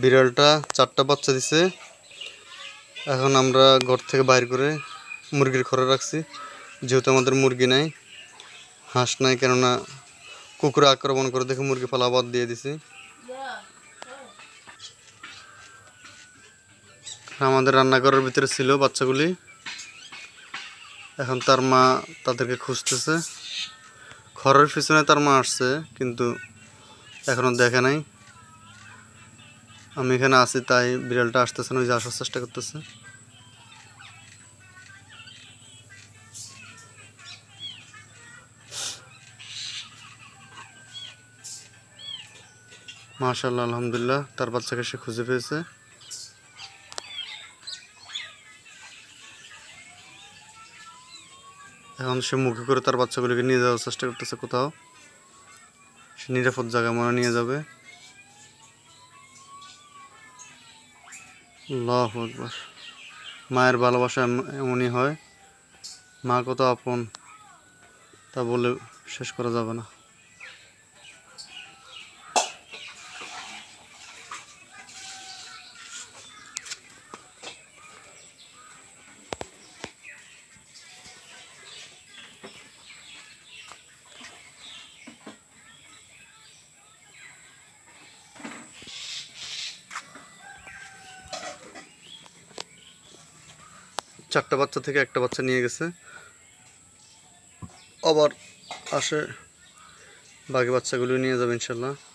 বিড়ালটা চারটা বাচ্চা দিছে এখন আমরা ঘর থেকে বাইর করে মুরগির খড়ে রাখছি যেহেতু আমাদের মুরগি নাই হাঁস নাই কেননা কুকুরে আক্রমণ করে দেখে মুরগি পালাবাদ দিয়ে দিছি আমাদের রান্নাঘরের ভিতরে ছিল বাচ্চাগুলি এখন তার মা তাদেরকে খুঁজতেছে ঘরের পিছনে তার মা আসছে কিন্তু এখনও দেখে নাই আমি এখানে আছি তাই বিড়ালটা আসতেছে না ওই যে আসার চেষ্টা করতেছে মাশাল্লাহ আলহামদুলিল্লাহ তার বাচ্চাকে সে খুঁজে পেয়েছে এখন সে মুখে করে তার বাচ্চাগুলিকে নিয়ে যাওয়ার চেষ্টা করতেছে কোথাও সে নিরাপদ জায়গায় মনে নিয়ে যাবে আল্লাহ একবার মায়ের ভালোবাসা এমনই হয় মা কত আপন তা বলে শেষ করা যাবে না চারটা বাচ্চা থেকে একটা বাচ্চা নিয়ে গেছে আবার আসে বাকি বাচ্চাগুলো নিয়ে যাবে ইনশাল্লাহ